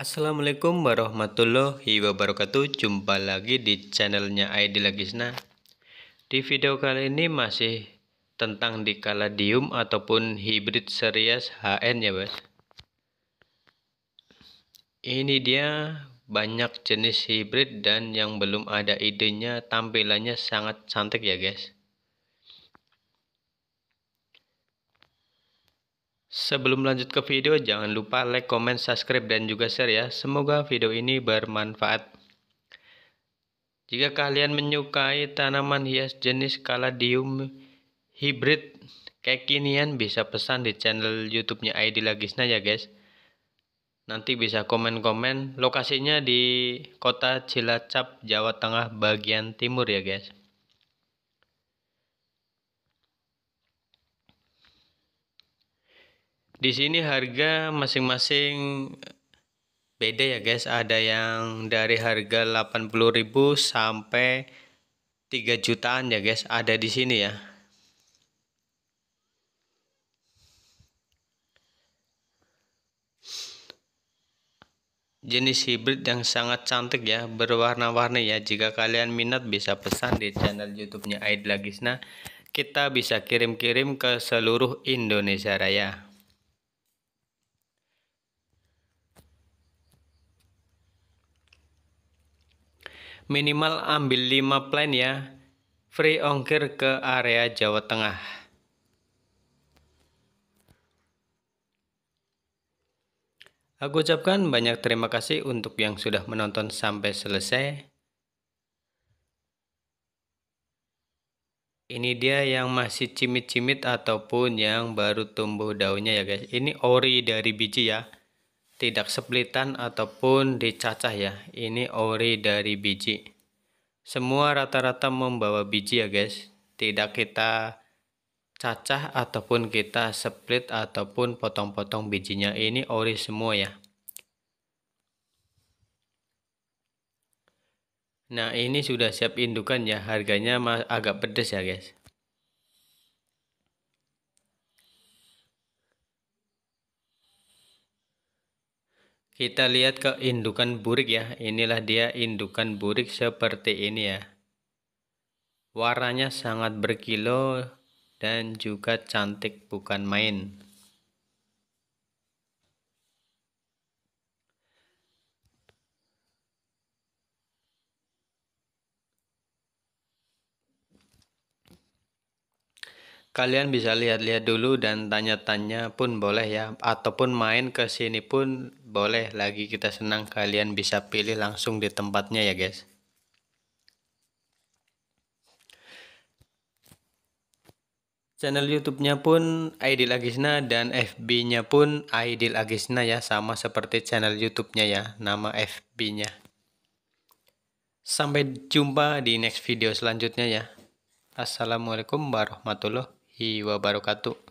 Assalamualaikum warahmatullahi wabarakatuh Jumpa lagi di channelnya ID Lagisna Di video kali ini masih tentang di Kaladium ataupun hibrid series HN ya bos Ini dia banyak jenis hibrid dan yang belum ada idenya tampilannya sangat cantik ya guys Sebelum lanjut ke video, jangan lupa like, comment, subscribe, dan juga share ya. Semoga video ini bermanfaat. Jika kalian menyukai tanaman hias jenis Kaladium hibrid kekinian, bisa pesan di channel YouTube-nya ID Lagisna ya guys. Nanti bisa komen-komen lokasinya di kota Cilacap, Jawa Tengah bagian timur ya guys. Di sini harga masing-masing eh, beda ya guys. Ada yang dari harga 80.000 sampai 3 jutaan ya guys. Ada di sini ya. Jenis hibrid yang sangat cantik ya, berwarna-warni ya. Jika kalian minat bisa pesan di channel YouTube-nya Aid Lagisna. Kita bisa kirim-kirim ke seluruh Indonesia Raya. minimal ambil 5 plan ya free ongkir ke area Jawa Tengah Aku ucapkan banyak terima kasih untuk yang sudah menonton sampai selesai. Ini dia yang masih cimit-cimit ataupun yang baru tumbuh daunnya ya guys. Ini ori dari biji ya tidak sepelitan ataupun dicacah ya. Ini ori dari biji. Semua rata-rata membawa biji ya guys. Tidak kita cacah ataupun kita split ataupun potong-potong bijinya. Ini ori semua ya. Nah ini sudah siap indukan ya. Harganya agak pedes ya guys. kita lihat ke indukan burik ya inilah dia indukan burik seperti ini ya warnanya sangat berkilau dan juga cantik bukan main Kalian bisa lihat-lihat dulu dan tanya-tanya pun boleh ya ataupun main ke sini pun boleh lagi kita senang kalian bisa pilih langsung di tempatnya ya guys. Channel YouTube-nya pun Aidil Agisna dan FB-nya pun Aidil Agisna ya sama seperti channel YouTube-nya ya nama FB-nya. Sampai jumpa di next video selanjutnya ya. Assalamualaikum warahmatullahi warahmatullahi wabarakatuh